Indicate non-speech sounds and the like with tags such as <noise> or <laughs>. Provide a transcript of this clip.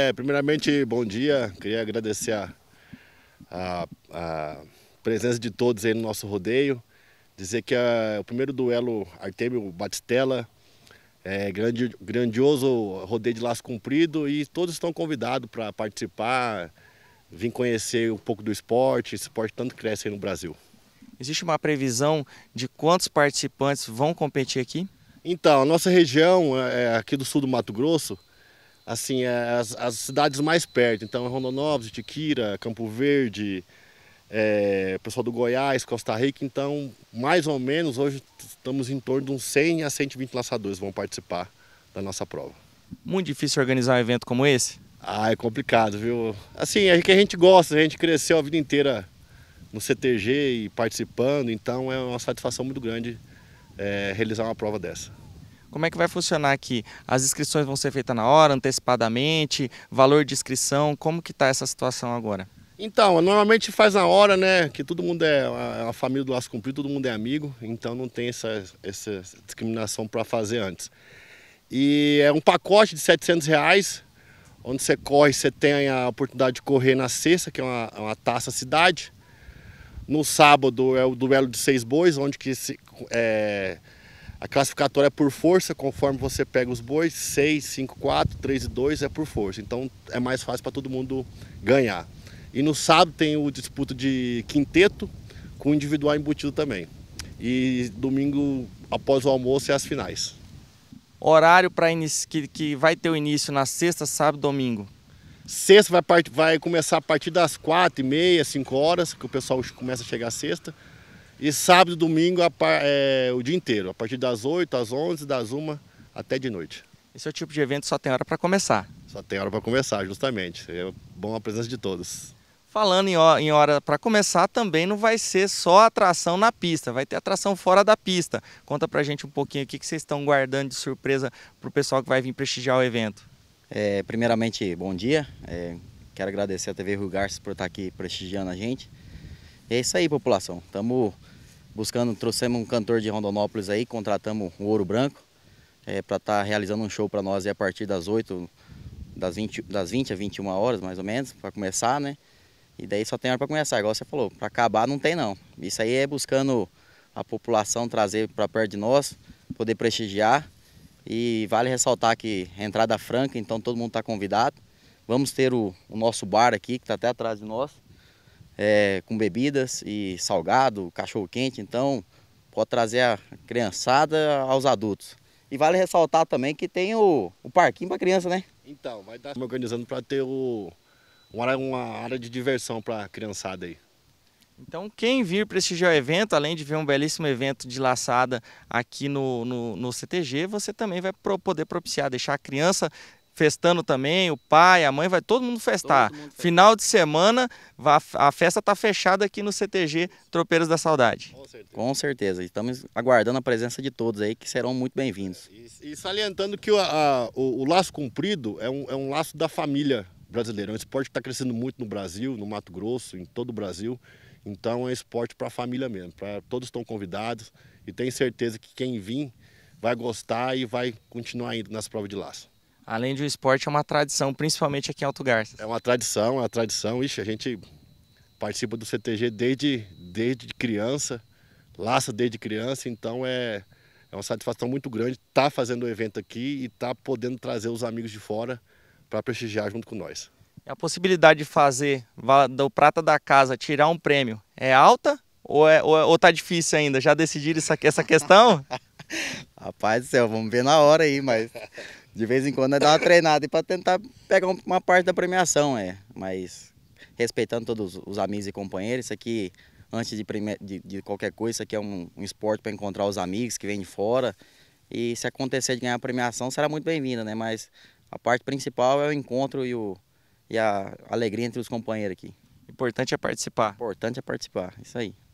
É, primeiramente, bom dia. Queria agradecer a, a, a, presença de todos aí no nosso rodeio. Dizer que a, ah, o primeiro duelo Artemio Batistella é grande, grandioso rodeio de laço comprido e todos estão convidados para participar, vir conhecer um pouco do esporte, esse esporte tanto cresce aí no Brasil. Existe uma previsão de quantos participantes vão competir aqui? Então, a nossa região é, é aqui do sul do Mato Grosso, assim, é, as, as cidades mais perto. Então, é Rondonópolis, Tiquira, Campo Verde, é, pessoal do Goiás, Costa Rica. Então, mais ou menos, hoje estamos em torno de uns 100 a 120 lançadores vão participar da nossa prova. Muito difícil organizar um evento como esse? Ah, é complicado, viu? Assim, é que a gente gosta, a gente cresceu a vida inteira no CTG e participando, então é uma satisfação muito grande é, realizar uma prova dessa. Como é que vai funcionar aqui? As inscrições vão ser feitas na hora, antecipadamente, valor de inscrição, como que está essa situação agora? Então, normalmente faz na hora, né? Que todo mundo é a família do Laço Cumprido, todo mundo é amigo, então não tem essa, essa discriminação para fazer antes. E é um pacote de 700 reais, onde você corre, você tem a oportunidade de correr na sexta, que é uma, uma taça cidade. No sábado é o duelo de seis bois, onde que se, é, a classificatória é por força, conforme você pega os bois, 6, 5, 4, 3 e 2 é por força. Então é mais fácil para todo mundo ganhar. E no sábado tem o disputa de quinteto com individual embutido também. E domingo, após o almoço, é as finais. Horário para que, que vai ter o início na sexta, sábado, domingo? Sexta vai, vai começar a partir das quatro e meia, cinco horas, que o pessoal começa a chegar sexta. E sábado e domingo é, o dia inteiro, a partir das 8 às 11, das 1 até de noite. Esse é o tipo de evento que só tem hora para começar. Só tem hora para começar, justamente. É bom a presença de todos. Falando em hora para começar, também não vai ser só atração na pista, vai ter atração fora da pista. Conta para gente um pouquinho o que vocês estão guardando de surpresa para o pessoal que vai vir prestigiar o evento. É, primeiramente, bom dia. É, quero agradecer a TV Rio Garça por estar tá aqui prestigiando a gente. É isso aí, população. Estamos buscando, trouxemos um cantor de Rondonópolis aí, contratamos o Ouro Branco é, para estar tá realizando um show para nós aí a partir das 8, das 20, das 20 a 21 horas mais ou menos, para começar, né? E daí só tem hora para começar, igual você falou, para acabar não tem não. Isso aí é buscando a população trazer para perto de nós, poder prestigiar. E vale ressaltar que é entrada franca, então todo mundo está convidado. Vamos ter o, o nosso bar aqui, que está até atrás de nós é, com bebidas e salgado, cachorro quente, então pode trazer a criançada aos adultos. E vale ressaltar também que tem o, o parquinho para criança, né? Então, vai estar organizando para ter o, uma, uma área de diversão para a criançada aí. Então, quem vir prestigiar o evento, além de ver um belíssimo evento de laçada aqui no, no, no CTG, você também vai pro, poder propiciar, deixar a criança festando também, o pai, a mãe, vai todo mundo festar. Todo mundo Final de semana, a festa está fechada aqui no CTG Tropeiros da Saudade. Com certeza. Com certeza. Estamos aguardando a presença de todos aí, que serão muito bem-vindos. É, e, e, salientando que o, a, o, o, laço comprido é um, é um laço da família brasileira. É um esporte que está crescendo muito no Brasil, no Mato Grosso, em todo o Brasil. Então é esporte para a família mesmo. Pra, todos estão convidados e tenho certeza que quem vir vai gostar e vai continuar indo nas provas de laço. Além de um esporte, é uma tradição, principalmente aqui em Alto Garças. É uma tradição, é uma tradição. Ixi, a gente participa do CTG desde, desde criança, laça desde criança, então é, é uma satisfação muito grande estar tá fazendo o evento aqui e estar tá podendo trazer os amigos de fora para prestigiar junto com nós. A possibilidade de fazer do Prata da Casa tirar um prêmio é alta ou, é, ou, é, ou tá difícil ainda? Já decidiram essa, essa questão? <laughs> Rapaz do céu, vamos ver na hora aí, mas de vez em quando é dá uma treinada para tentar pegar uma parte da premiação, é. Mas respeitando todos os amigos e companheiros, isso aqui, antes de, prime... de, de qualquer coisa, isso aqui é um, um esporte para encontrar os amigos que vêm de fora. E se acontecer de ganhar a premiação, será muito bem-vinda, né? Mas a parte principal é o encontro e, o, e a alegria entre os companheiros aqui. Importante é participar. Importante é participar, isso aí.